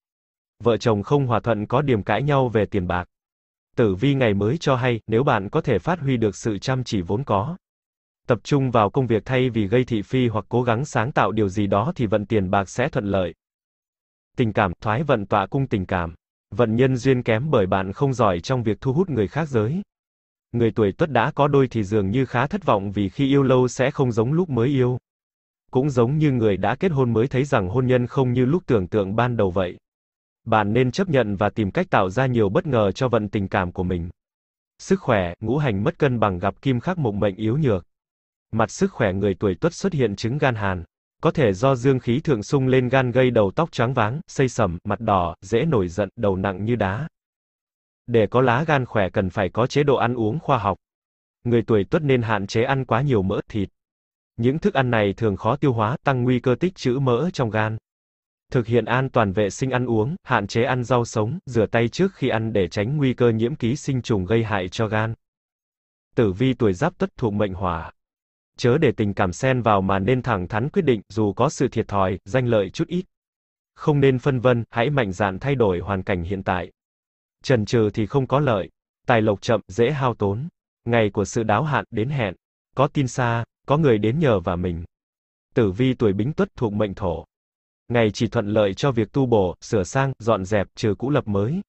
S1: Vợ chồng không hòa thuận có điểm cãi nhau về tiền bạc. Tử vi ngày mới cho hay, nếu bạn có thể phát huy được sự chăm chỉ vốn có, tập trung vào công việc thay vì gây thị phi hoặc cố gắng sáng tạo điều gì đó thì vận tiền bạc sẽ thuận lợi. Tình cảm, thoái vận tọa cung tình cảm. Vận nhân duyên kém bởi bạn không giỏi trong việc thu hút người khác giới người tuổi tuất đã có đôi thì dường như khá thất vọng vì khi yêu lâu sẽ không giống lúc mới yêu. Cũng giống như người đã kết hôn mới thấy rằng hôn nhân không như lúc tưởng tượng ban đầu vậy. Bạn nên chấp nhận và tìm cách tạo ra nhiều bất ngờ cho vận tình cảm của mình. Sức khỏe, ngũ hành mất cân bằng gặp kim khắc mộng mệnh yếu nhược. Mặt sức khỏe người tuổi tuất xuất hiện chứng gan hàn. Có thể do dương khí thượng sung lên gan gây đầu tóc trắng váng, xây sẩm, mặt đỏ, dễ nổi giận, đầu nặng như đá, để có lá gan khỏe cần phải có chế độ ăn uống khoa học. Người tuổi tuất nên hạn chế ăn quá nhiều mỡ thịt. Những thức ăn này thường khó tiêu hóa, tăng nguy cơ tích trữ mỡ trong gan. Thực hiện an toàn vệ sinh ăn uống, hạn chế ăn rau sống, rửa tay trước khi ăn để tránh nguy cơ nhiễm ký sinh trùng gây hại cho gan. Tử vi tuổi giáp tuất thuộc mệnh hỏa. Chớ để tình cảm xen vào mà nên thẳng thắn quyết định, dù có sự thiệt thòi, danh lợi chút ít. Không nên phân vân, hãy mạnh dạn thay đổi hoàn cảnh hiện tại trần trừ thì không có lợi, tài lộc chậm, dễ hao tốn. Ngày của sự đáo hạn đến hẹn, có tin xa, có người đến nhờ và mình. Tử vi tuổi Bính Tuất thuộc mệnh Thổ. Ngày chỉ thuận lợi cho việc tu bổ, sửa sang, dọn dẹp, trừ cũ lập mới.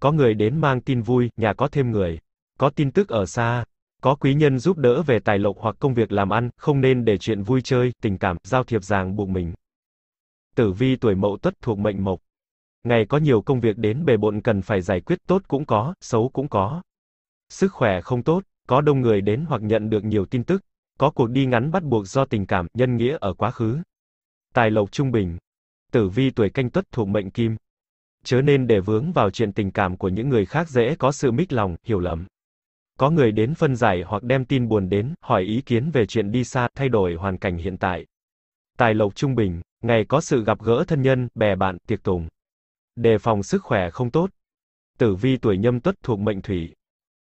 S1: Có người đến mang tin vui, nhà có thêm người. Có tin tức ở xa, có quý nhân giúp đỡ về tài lộc hoặc công việc làm ăn, không nên để chuyện vui chơi, tình cảm, giao thiệp ràng buộc mình. Tử vi tuổi Mậu Tuất thuộc mệnh Mộc. Ngày có nhiều công việc đến bề bộn cần phải giải quyết tốt cũng có, xấu cũng có. Sức khỏe không tốt, có đông người đến hoặc nhận được nhiều tin tức, có cuộc đi ngắn bắt buộc do tình cảm, nhân nghĩa ở quá khứ. Tài lộc trung bình. Tử vi tuổi canh tuất thuộc mệnh kim. Chớ nên để vướng vào chuyện tình cảm của những người khác dễ có sự mích lòng, hiểu lầm. Có người đến phân giải hoặc đem tin buồn đến, hỏi ý kiến về chuyện đi xa, thay đổi hoàn cảnh hiện tại. Tài lộc trung bình, ngày có sự gặp gỡ thân nhân, bè bạn, tiệc tùng đề phòng sức khỏe không tốt. Tử vi tuổi nhâm tuất thuộc mệnh thủy.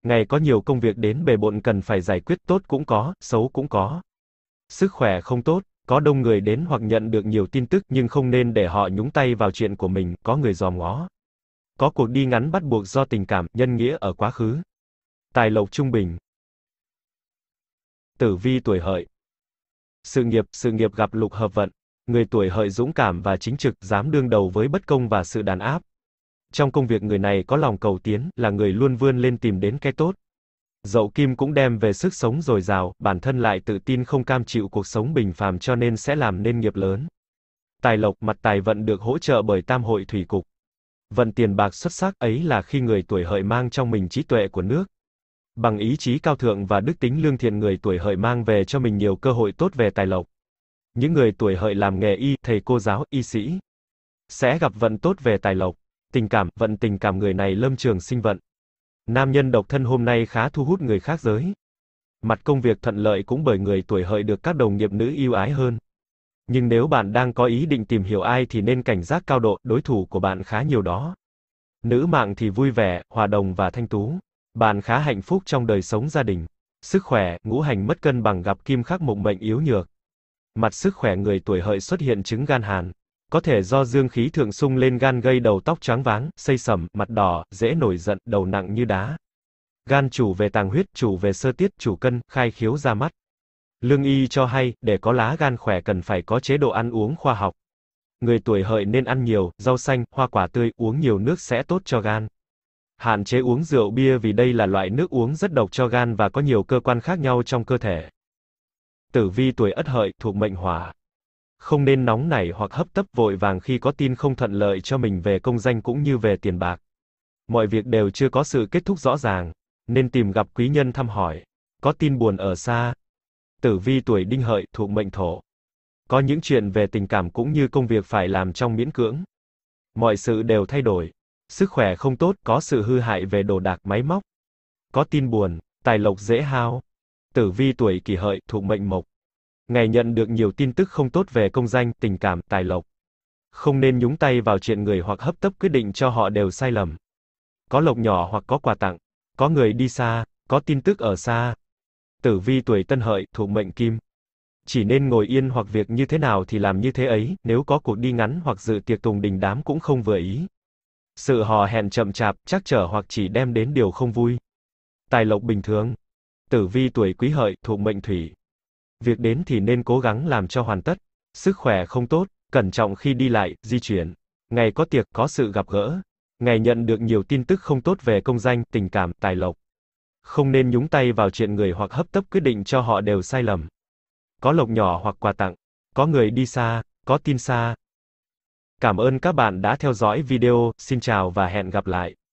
S1: Ngày có nhiều công việc đến bề bộn cần phải giải quyết tốt cũng có, xấu cũng có. Sức khỏe không tốt, có đông người đến hoặc nhận được nhiều tin tức nhưng không nên để họ nhúng tay vào chuyện của mình, có người dòm ngó. Có cuộc đi ngắn bắt buộc do tình cảm, nhân nghĩa ở quá khứ. Tài lộc trung bình. Tử vi tuổi hợi. Sự nghiệp, sự nghiệp gặp lục hợp vận, người tuổi hợi dũng cảm và chính trực, dám đương đầu với bất công và sự đàn áp. Trong công việc người này có lòng cầu tiến, là người luôn vươn lên tìm đến cái tốt. Dậu kim cũng đem về sức sống dồi dào, bản thân lại tự tin không cam chịu cuộc sống bình phàm cho nên sẽ làm nên nghiệp lớn. Tài lộc mặt tài vận được hỗ trợ bởi tam hội thủy cục. Vận tiền bạc xuất sắc ấy là khi người tuổi hợi mang trong mình trí tuệ của nước. Bằng ý chí cao thượng và đức tính lương thiện người tuổi hợi mang về cho mình nhiều cơ hội tốt về tài lộc. Những người tuổi hợi làm nghề y, thầy cô giáo, y sĩ sẽ gặp vận tốt về tài lộc, tình cảm, vận tình cảm người này lâm trường sinh vận. Nam nhân độc thân hôm nay khá thu hút người khác giới. Mặt công việc thuận lợi cũng bởi người tuổi hợi được các đồng nghiệp nữ yêu ái hơn. Nhưng nếu bạn đang có ý định tìm hiểu ai thì nên cảnh giác cao độ, đối thủ của bạn khá nhiều đó. Nữ mạng thì vui vẻ, hòa đồng và thanh tú. Bạn khá hạnh phúc trong đời sống gia đình. Sức khỏe, ngũ hành mất cân bằng gặp kim khắc mộng mệnh yếu nhược mặt sức khỏe người tuổi hợi xuất hiện chứng gan hàn. Có thể do dương khí thượng sung lên gan gây đầu tóc trắng váng, xây sẩm, mặt đỏ, dễ nổi giận, đầu nặng như đá. Gan chủ về tàng huyết, chủ về sơ tiết, chủ cân, khai khiếu ra mắt. Lương y cho hay, để có lá gan khỏe cần phải có chế độ ăn uống khoa học. Người tuổi hợi nên ăn nhiều, rau xanh, hoa quả tươi, uống nhiều nước sẽ tốt cho gan. Hạn chế uống rượu bia vì đây là loại nước uống rất độc cho gan và có nhiều cơ quan khác nhau trong cơ thể. Tử vi tuổi Ất Hợi thuộc mệnh Hỏa. Không nên nóng nảy hoặc hấp tấp vội vàng khi có tin không thuận lợi cho mình về công danh cũng như về tiền bạc. Mọi việc đều chưa có sự kết thúc rõ ràng, nên tìm gặp quý nhân thăm hỏi. Có tin buồn ở xa. Tử vi tuổi Đinh Hợi thuộc mệnh Thổ. Có những chuyện về tình cảm cũng như công việc phải làm trong miễn cưỡng. Mọi sự đều thay đổi. Sức khỏe không tốt, có sự hư hại về đồ đạc máy móc. Có tin buồn, tài lộc dễ hao. Tử vi tuổi kỷ hợi, thuộc mệnh mộc. Ngày nhận được nhiều tin tức không tốt về công danh, tình cảm, tài lộc. Không nên nhúng tay vào chuyện người hoặc hấp tấp quyết định cho họ đều sai lầm. Có lộc nhỏ hoặc có quà tặng, có người đi xa, có tin tức ở xa. Tử vi tuổi tân hợi, thuộc mệnh kim. Chỉ nên ngồi yên hoặc việc như thế nào thì làm như thế ấy, nếu có cuộc đi ngắn hoặc dự tiệc tùng đình đám cũng không vừa ý. Sự hò hẹn chậm chạp, chắc trở hoặc chỉ đem đến điều không vui. Tài lộc bình thường, tử vi tuổi quý hợi thuộc mệnh thủy. Việc đến thì nên cố gắng làm cho hoàn tất. Sức khỏe không tốt, cẩn trọng khi đi lại, di chuyển. Ngày có tiệc, có sự gặp gỡ. Ngày nhận được nhiều tin tức không tốt về công danh, tình cảm, tài lộc. Không nên nhúng tay vào chuyện người hoặc hấp tấp quyết định cho họ đều sai lầm. Có lộc nhỏ hoặc quà tặng. Có người đi xa, có tin xa. Cảm ơn các bạn đã theo dõi video, xin chào và hẹn gặp lại.